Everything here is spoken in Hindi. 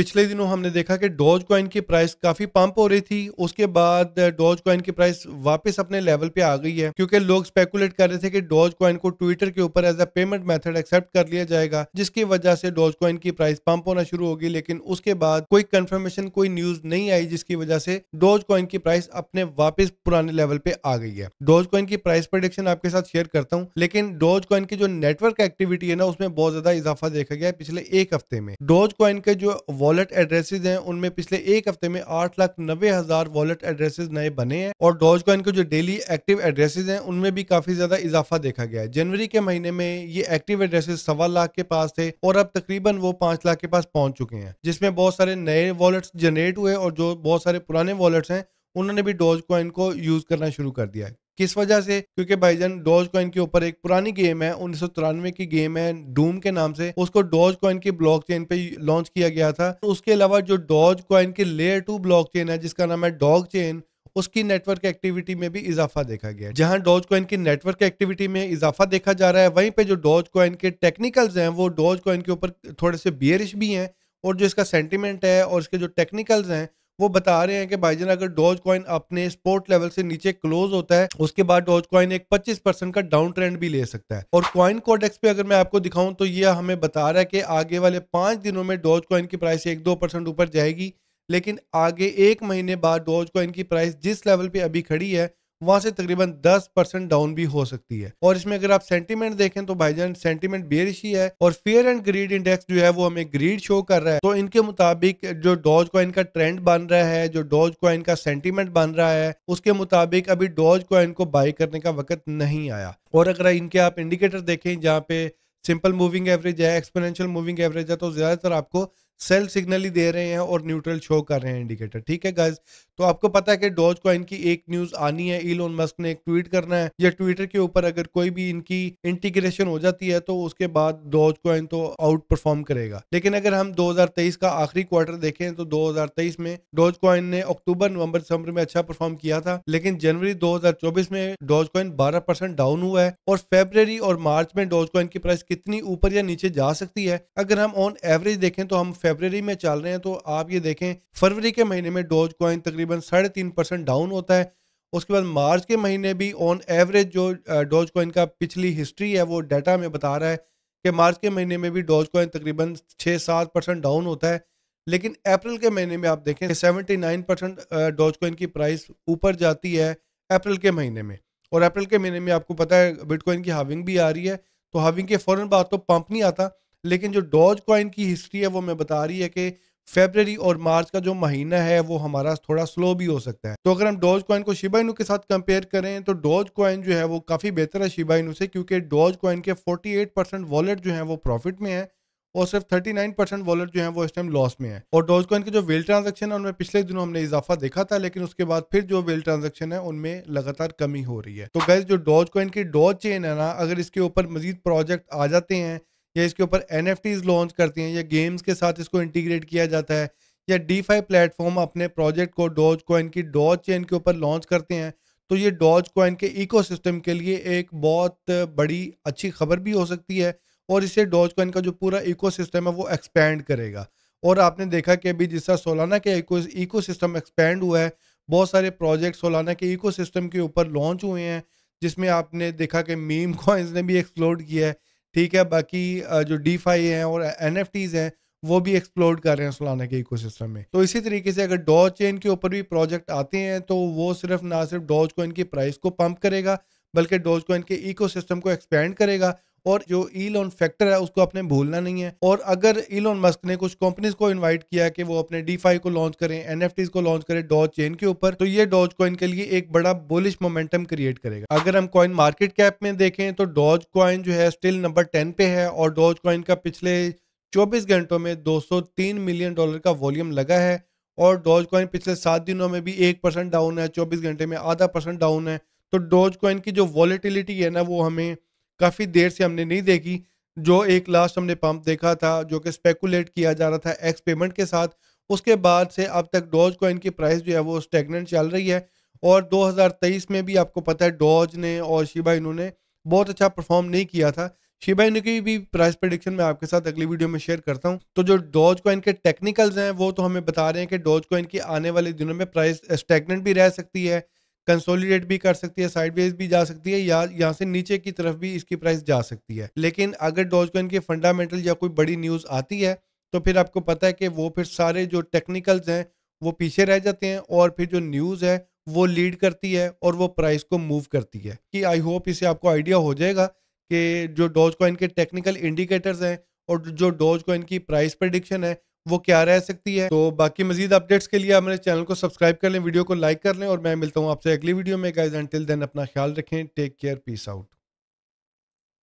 पिछले दिनों हमने देखा कि डॉज कॉइन की प्राइस काफी पंप हो रही थी उसके बाद डॉज कॉइन की प्राइस वापस अपने लेवल पे आ गई है क्योंकि लोग स्पेकुलेट कर रहे थे कि डॉज कॉइन को ट्विटर के ऊपर as a payment method accept कर लिया जाएगा जिसकी वजह से डॉज कॉइन की प्राइस पंप होना शुरू होगी लेकिन उसके बाद कोई कंफर्मेशन कोई न्यूज नहीं आई जिसकी वजह से डॉज कॉइन की प्राइस अपने वापिस पुराने लेवल पे आ गई है डॉज कॉइन की प्राइस प्रोडिक्शन आपके साथ शेयर करता हूँ लेकिन डॉज कॉइन की जो नेटवर्क एक्टिविटी है ना उसमें बहुत ज्यादा इजाफा देखा गया है पिछले एक हफ्ते में डॉज कॉइन के जो वॉलेट एड्रेसेस हैं उनमें पिछले एक हफ्ते में आठ लाख नब्बे हजार वॉलेट एड्रेसेस नए बने हैं और डॉज कॉइन के जो डेली एक्टिव एड्रेसेस हैं उनमें भी काफी ज्यादा इजाफा देखा गया है जनवरी के महीने में ये एक्टिव एड्रेसेज सवा लाख के पास थे और अब तकरीबन वो पांच लाख के पास पहुंच चुके हैं जिसमें बहुत सारे नए वॉलेट्स जनरेट हुए और जो बहुत सारे पुराने वॉलेट्स हैं उन्होंने भी डॉज कॉइन को यूज करना शुरू कर दिया है किस वजह से क्योंकि भाईजान डॉज कॉइन के ऊपर एक पुरानी गेम है उन्नीस की गेम है डूम के नाम से उसको डॉज कॉइन की ब्लॉक चेन पे लॉन्च किया गया था उसके अलावा जो डॉज कॉइन की लेयर टू ब्लॉक चेन है जिसका नाम है डॉग चेन उसकी नेटवर्क एक्टिविटी में भी इजाफा देखा गया जहां डॉज कॉइन की नेटवर्क एक्टिविटी में इजाफा देखा जा रहा है वहीं पे जो डॉज कॉइन के टेक्निकल्स हैं वो डॉज कॉइन के ऊपर थोड़े से बियरिश भी हैं और जो इसका सेंटिमेंट है और इसके जो टेक्निकल्स हैं वो बता रहे हैं कि भाईजान अगर डॉज कॉइन अपने स्पोर्ट लेवल से नीचे क्लोज होता है उसके बाद डॉज कॉइन एक 25 परसेंट का डाउन ट्रेंड भी ले सकता है और कॉइन कोडेक्स पे अगर मैं आपको दिखाऊं तो ये हमें बता रहा है कि आगे वाले पांच दिनों में डॉज कॉइन की प्राइस एक दो परसेंट ऊपर जाएगी लेकिन आगे एक महीने बाद डॉज कॉइन की प्राइस जिस लेवल पे अभी खड़ी है वहां से तकरीबन 10 परसेंट डाउन भी हो सकती है और इसमें अगर आप सेंटीमेंट देखें तो भाईजान सेंटीमेंट बेरिश ही है और फेयर एंड ग्रीड इंडेक्स जो है वो हमें ग्रीड शो कर रहा है तो इनके मुताबिक जो डॉज कॉइन का ट्रेंड बन रहा है जो डॉज कॉइन का सेंटीमेंट बन रहा है उसके मुताबिक अभी डॉज कॉइन को बाई करने का वक्त नहीं आया और अगर इनके आप इंडिकेटर देखें जहाँ पे सिंपल मूविंग एवरेज है एक्सपोनेंशियल मूविंग एवरेज है तो ज्यादातर आपको सेल सिग्नल ही दे रहे हैं और न्यूट्रल शो कर रहे हैं इंडिकेटर ठीक है गाइज तो आपको पता है कि डॉज कॉइन की एक न्यूज आनी है इलोन मस्क ने एक ट्वीट करना है या ट्विटर के ऊपर अगर कोई भी इनकी इंटीग्रेशन हो जाती है तो उसके बाद डॉज कॉइन तो आउट परफॉर्म करेगा लेकिन अगर हम 2023 का आखिरी क्वार्टर देखें तो 2023 में डॉज कॉइन ने अक्टूबर नवंबर दिसंबर में अच्छा परफॉर्म किया था लेकिन जनवरी दो में डॉज कॉइन बारह डाउन हुआ है और फेबररी और मार्च में डॉज कॉइन की प्राइस कितनी ऊपर या नीचे जा सकती है अगर हम ऑन एवरेज देखें तो हम फेबररी में चल रहे हैं तो आप ये देखें फरवरी के महीने में डोज कॉइन तकरीबन साढ़े तीन परसेंट डाउन होता है उसके बाद मार्च के महीने भी ऑन एवरेज जो डोज कॉइन का पिछली हिस्ट्री है वो डाटा में बता रहा है कि मार्च के महीने में भी डोज कॉइन तकरीबन छः सात परसेंट डाउन होता है लेकिन अप्रैल के महीने में आप देखें seventy nine percent Dogecoin की प्राइस ऊपर जाती है अप्रैल के महीने में और अप्रैल के महीने में आपको पता है बिटकॉइन की हाविंग भी आ रही है तो हाविंग के फ़ौरन बाद तो पंप नहीं आता लेकिन जो डॉज कॉइन की हिस्ट्री है वो मैं बता रही है कि फेबररी और मार्च का जो महीना है वो हमारा थोड़ा स्लो भी हो सकता है तो अगर हम डॉज कॉइन को शिबा इनू के साथ कंपेयर करें तो डॉज कॉइन जो है वो काफ़ी बेहतर है शिबा इनू से क्योंकि डॉज कॉइन के 48 परसेंट वॉलेट जो है वो प्रॉफिट में है और सिर्फ 39 परसेंट वॉलेट जो है वो इस टाइम लॉस में है और डॉज कॉइन के जो वेल ट्रांजेक्शन है उनमें पिछले दिनों हमने इजाफा देखा था लेकिन उसके बाद फिर जो वेल ट्रांजेक्शन है उनमें लगातार कमी हो रही है तो गैस जो डॉज कॉइन की डॉज चेन है ना अगर इसके ऊपर मजीद प्रोजेक्ट आ जाते हैं या इसके ऊपर एन लॉन्च करती हैं या गेम्स के साथ इसको इंटीग्रेट किया जाता है या डी फाइव प्लेटफॉर्म अपने प्रोजेक्ट को डॉज कॉइन की डॉज चेन के ऊपर लॉन्च करते हैं तो ये डॉज कॉइन के इकोसिस्टम के लिए एक बहुत बड़ी अच्छी खबर भी हो सकती है और इसे डॉज कॉइन का जो पूरा इकोसिस्टम है वो एक्सपेंड करेगा और आपने देखा कि अभी जिस तरह सोलाना के सिस्टम एक्सपेंड हुआ है बहुत सारे प्रोजेक्ट सोलाना के इको के ऊपर लॉन्च हुए हैं जिसमें आपने देखा कि मीम कॉइन्स ने भी एक्सप्लोड किया है ठीक है बाकी जो डी फाई है और एन हैं वो भी एक्सप्लोर कर रहे हैं सोलाना के इकोसिस्टम में तो इसी तरीके से अगर डॉज चेन के ऊपर भी प्रोजेक्ट आते हैं तो वो सिर्फ ना सिर्फ डॉज को इनकी प्राइस को पंप करेगा बल्कि डॉज को इनके इकोसिस्टम को एक्सपेंड करेगा और जो ईलॉन फैक्टर है उसको अपने भूलना नहीं है और अगर ईलॉन मस्क ने कुछ कंपनीज को इनवाइट किया कि वो अपने डी को लॉन्च करें एनएफटीज को लॉन्च करें डॉज चेन के ऊपर तो ये डॉज कॉइन के लिए एक बड़ा बुलिश मोमेंटम क्रिएट करेगा अगर हम कॉइन मार्केट कैप में देखें तो डॉज कॉइन जो है स्टिल नंबर टेन पे है और डॉज कॉइन का पिछले चौबीस घंटों में दो मिलियन डॉलर का वॉल्यूम लगा है और डॉज कॉइन पिछले सात दिनों में भी एक परसेंट डाउन है चौबीस घंटे में आधा परसेंट डाउन है तो डॉज कॉइन की जो वॉलिटिलिटी है ना वो हमें काफ़ी देर से हमने नहीं देखी जो एक लास्ट हमने पंप देखा था जो कि स्पेकुलेट किया जा रहा था एक्स पेमेंट के साथ उसके बाद से अब तक डॉज कॉइन की प्राइस जो है वो स्टेगनेंट चल रही है और 2023 में भी आपको पता है डॉज ने और शिबा इनू ने बहुत अच्छा परफॉर्म नहीं किया था शिबा इनू की भी प्राइस प्रडिक्शन मैं आपके साथ अगली वीडियो में शेयर करता हूँ तो जो डॉज कॉइन के टेक्निकल्स हैं वो तो हमें बता रहे हैं कि डॉज कॉइन की आने वाले दिनों में प्राइस स्टेगनेंट भी रह सकती है कंसोलिडेट भी कर सकती है साइडवेज भी जा सकती है या यहाँ से नीचे की तरफ भी इसकी प्राइस जा सकती है लेकिन अगर डॉजकॉइन की फंडामेंटल या कोई बड़ी न्यूज़ आती है तो फिर आपको पता है कि वो फिर सारे जो टेक्निकल्स हैं वो पीछे रह जाते हैं और फिर जो न्यूज़ है वो लीड करती है और वो प्राइस को मूव करती है कि आई होप इसे आपको आइडिया हो जाएगा कि जो डॉज कॉइन के टेक्निकल इंडिकेटर्स हैं और जो डॉज कॉइन की प्राइस प्रडिक्शन है वो क्या रह सकती है तो बाकी मजीद अपडेट्स के लिए हमारे चैनल को सब्सक्राइब कर लें वीडियो को लाइक कर लें और मैं मिलता हूँ आपसे अगली वीडियो में गाइज एंड टिल देन अपना ख्याल रखें टेक केयर पीस आउट